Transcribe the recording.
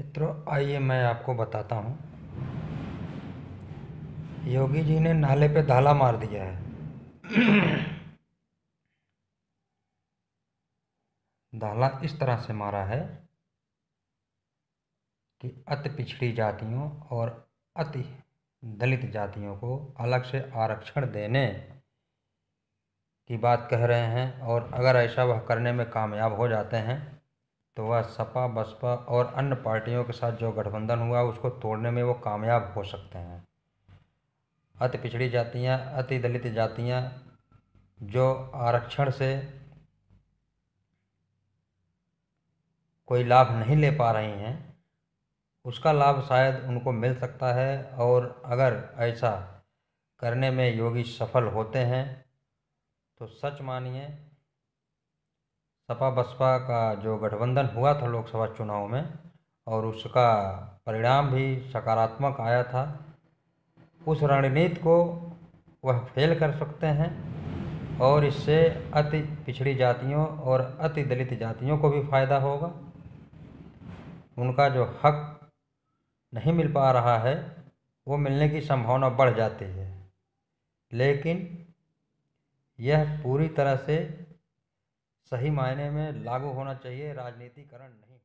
मित्रों आइए मैं आपको बताता हूँ योगी जी ने नाले पे धाला मार दिया है धाला इस तरह से मारा है कि अति पिछड़ी जातियों और अति दलित जातियों को अलग से आरक्षण देने की बात कह रहे हैं और अगर ऐसा वह करने में कामयाब हो जाते हैं तो वह सपा बसपा और अन्य पार्टियों के साथ जो गठबंधन हुआ उसको तोड़ने में वो कामयाब हो सकते हैं अति पिछड़ी जातियाँ अति दलित जातियाँ जो आरक्षण से कोई लाभ नहीं ले पा रही हैं उसका लाभ शायद उनको मिल सकता है और अगर ऐसा करने में योगी सफल होते हैं तो सच मानिए सपा बसपा का जो गठबंधन हुआ था लोकसभा चुनाव में और उसका परिणाम भी सकारात्मक आया था उस रणनीति को वह फेल कर सकते हैं और इससे अति पिछड़ी जातियों और अति दलित जातियों को भी फायदा होगा उनका जो हक नहीं मिल पा रहा है वो मिलने की संभावना बढ़ जाती है लेकिन यह पूरी तरह से सही मायने में लागू होना चाहिए राजनीतिकरण नहीं